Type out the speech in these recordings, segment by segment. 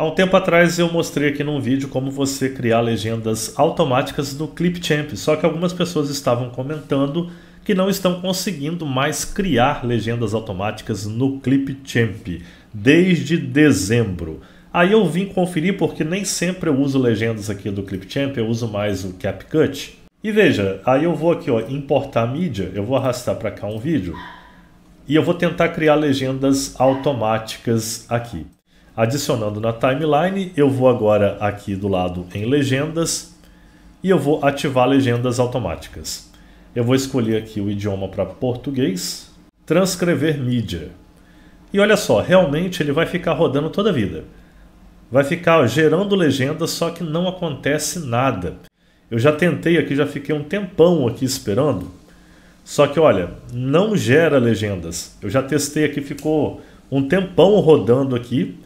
Há um tempo atrás eu mostrei aqui num vídeo como você criar legendas automáticas do Clipchamp, só que algumas pessoas estavam comentando que não estão conseguindo mais criar legendas automáticas no Clipchamp desde dezembro. Aí eu vim conferir porque nem sempre eu uso legendas aqui do Clipchamp, eu uso mais o CapCut. E veja, aí eu vou aqui ó, importar mídia, eu vou arrastar para cá um vídeo e eu vou tentar criar legendas automáticas aqui adicionando na timeline. Eu vou agora aqui do lado em legendas e eu vou ativar legendas automáticas. Eu vou escolher aqui o idioma para português, transcrever mídia. E olha só, realmente ele vai ficar rodando toda a vida. Vai ficar gerando legendas, só que não acontece nada. Eu já tentei aqui, já fiquei um tempão aqui esperando. Só que olha, não gera legendas. Eu já testei aqui, ficou um tempão rodando aqui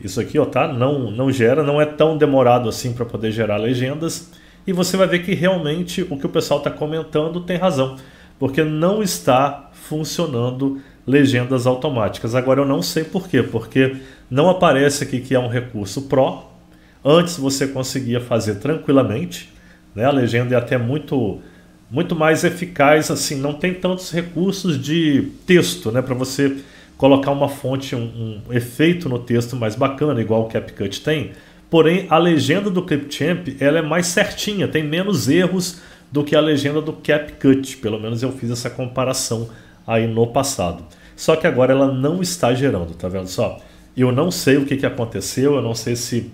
isso aqui, ó, tá? Não, não gera, não é tão demorado assim para poder gerar legendas. E você vai ver que realmente o que o pessoal está comentando tem razão, porque não está funcionando legendas automáticas. Agora eu não sei por quê, porque não aparece aqui que é um recurso Pro. Antes você conseguia fazer tranquilamente, né? A legenda é até muito muito mais eficaz assim, não tem tantos recursos de texto, né, para você colocar uma fonte, um, um efeito no texto mais bacana, igual o CapCut tem. Porém, a legenda do Clipchamp ela é mais certinha, tem menos erros do que a legenda do CapCut. Pelo menos eu fiz essa comparação aí no passado. Só que agora ela não está gerando, tá vendo só? Eu não sei o que, que aconteceu, eu não sei se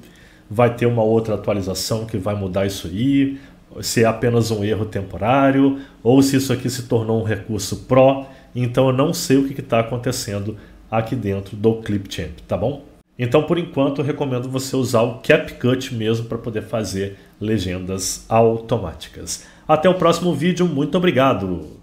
vai ter uma outra atualização que vai mudar isso aí, se é apenas um erro temporário, ou se isso aqui se tornou um recurso pró então eu não sei o que está acontecendo aqui dentro do Clipchamp, tá bom? Então, por enquanto, eu recomendo você usar o CapCut mesmo para poder fazer legendas automáticas. Até o próximo vídeo, muito obrigado!